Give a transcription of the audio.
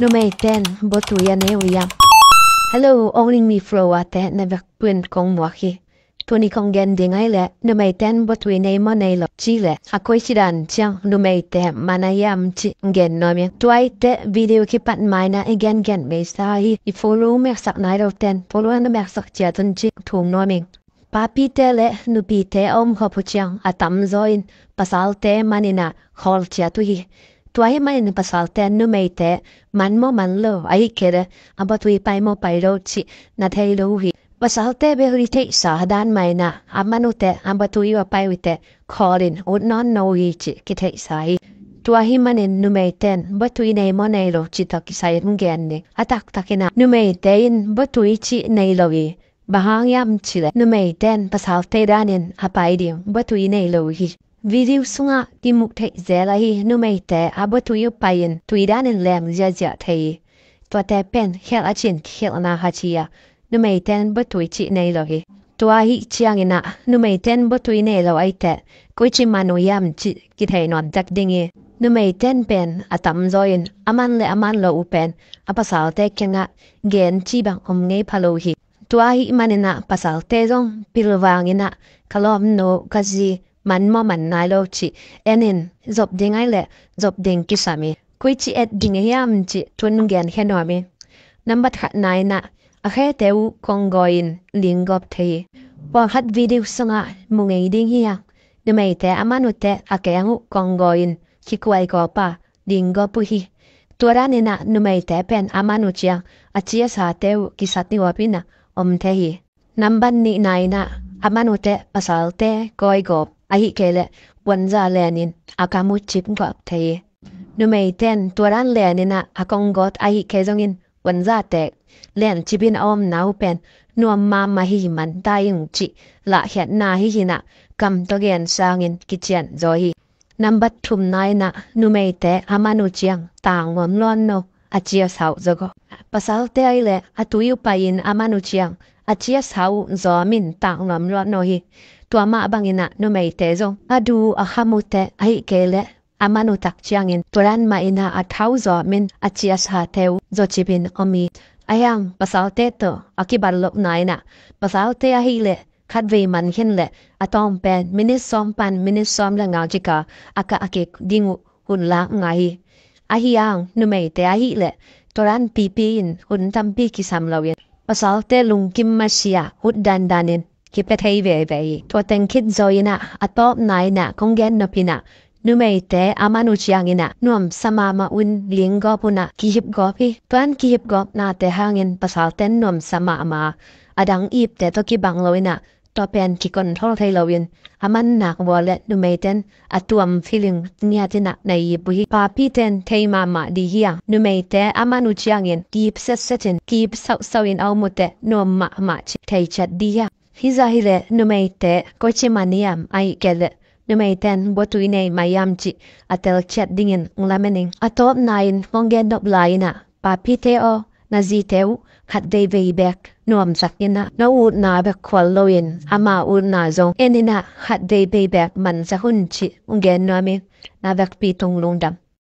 no me ten botuya e ne uya hello owning me flow at na vek puen kong wahi Tony kong gen ding ai le no me ten botui ne mo ne lo chi le a koi chi dan chang no me te manayam chi gen no mi tuai te video ki pat mai na again gen me sa hi i follow me sak nai do ten follow na me sak cha tun chi thum no mi pa pi te le nu pi te om kho pu chang a tam zoin pasal te manina khol chia tu hi ตัวเอมาในภาษาเตนนูไม่เตมันโมมันโลไอเคระอับตุยไปโมไปโรชินาเทลูฮีภาษาเตเบริเตสาดานไม่นะอับมันุเตอับตัวอีว่าไปวิเตคอลินอุดนนโนวิชิกิเตสายตัวเอมาในนูไม่เตนบัตุยเนโมในโลชิตักิสายมึงเกนเนอะตักตักินานุไม่เตนบัตุยชิเนโลวิบางยามชิเลนุไม่เตนภาษาเตดานินอับไปดิมบัตุยเนโลวิ video sunga ti muk thai zela hi nu mai te abo tu yu payin tu idan in lem ja ja thai to te pen khel achin khel na ha chi ya nu mai ten bo tu chi nei lo hi to a hi chiang ina nu mai ten bo tu nei lo ai te ko chi manu yam chi ki thai non dak dingi nu mai ten pen atam zoin aman le aman lo u pen pasal te kenga gen chi bang om ngei phalo hi tua hi manina pasal te zong pilwangina kalom no kazi มันมอมันนายโลจิเอ็นินจบดิงไอเละจบดิงกิสามีคุยจีเอ็ดดิงเฮียมจิทวนเงียนแค่นอมีนับบัดขัดนายนะอาแค่เตวคองกอินลิงกอบเทยปอฮัดวิดีโอสงะมุงเอดิงเฮียดูไม่แต่อามานุเตอาแกงุคองกอินคิกไวกอปะดิงกอปุฮีตัวร้านน่ะนุไม่แต่เป็นอามานุจียงอาเจียสาเตวกิสัตนิวปินะอมเทฮีนับบันนี่นายนะอามานุเตภาษาเตกอยกอบ a à à, à hi kele wanza lenin akamu chip ngop thei nu mei ten tuaran lenina akong got a hi kezongin wanza tek len chibin om nau pen nuam ma ma hi man ta yung chi la hiat na hi na kam to gen in sangin kichen zo hi nam bat thum nai na nu mei te amanu chiang ta ngom lon no a chia sau zo go pasal te ai le a atuyu pain amanu chiang a chia sau zo min ta ngom lon no hi tua ma bangina no meitezo adu a hamute ai kele amanu takchiangin turan ma ina athauzo min achias ha teu zochibin omi ayang pasaute to akibarlok naina pasaute ahile khát về mặn hiên lệ à tòm minis xóm pan minis xóm là ngào chika à cả à kẹt đi ngụ ang nu mày tế à hi lệ tòa ran pi pi in tam pi kisam lâu yên bà sáu tế kim ma xia hút đàn đàn คิดไปทีเว่ยตัวเต็งคิดใจนะอาตอบนายนะคงเงินนพินะนุ่มไอเตะอามานุชยังินะนุ่มสมามาอุ่นลิงกอพุนะคิดกอบี่ตอนคิดกอบน่าเตะเงินภาษาเต้นนุ่มสมามาอาดังอีบแต่ตอคิดบังเลยนะตัวเป็นคิดคนทั่วไทยเลยนอามันนักวอลเล็ตนุ่มไอเต้อาตัวมฟิลิงเนี่ยี่นะในยบุฮีปาพีเต้เทยมามาดีเฮียนุ่มไอเตะอามานุชยังินคิดเซตเซตินคิดเซาเซาอินเอาหมดเตะนุ่มมาหมาชิเทยชัดดีเฮียฟิซาฮิเลนุเมย์เตก็เชมานิยมไอเกลนุเมย์เตนบทุยเนย์มายามจิอัตเลชัดดิ้งินงลามนิงอัตอบนายนมองเงนดบไลน่าปาพิเตโอนาซีเตวขัดเดวีเบกนวมสักยินะนูดนาเบกควอลโลยินอามาอูดนาจงเอ็นินะขัดเดวีเบกมันสกหุนจิมงเงนนามินาเบกปีตงลงดำ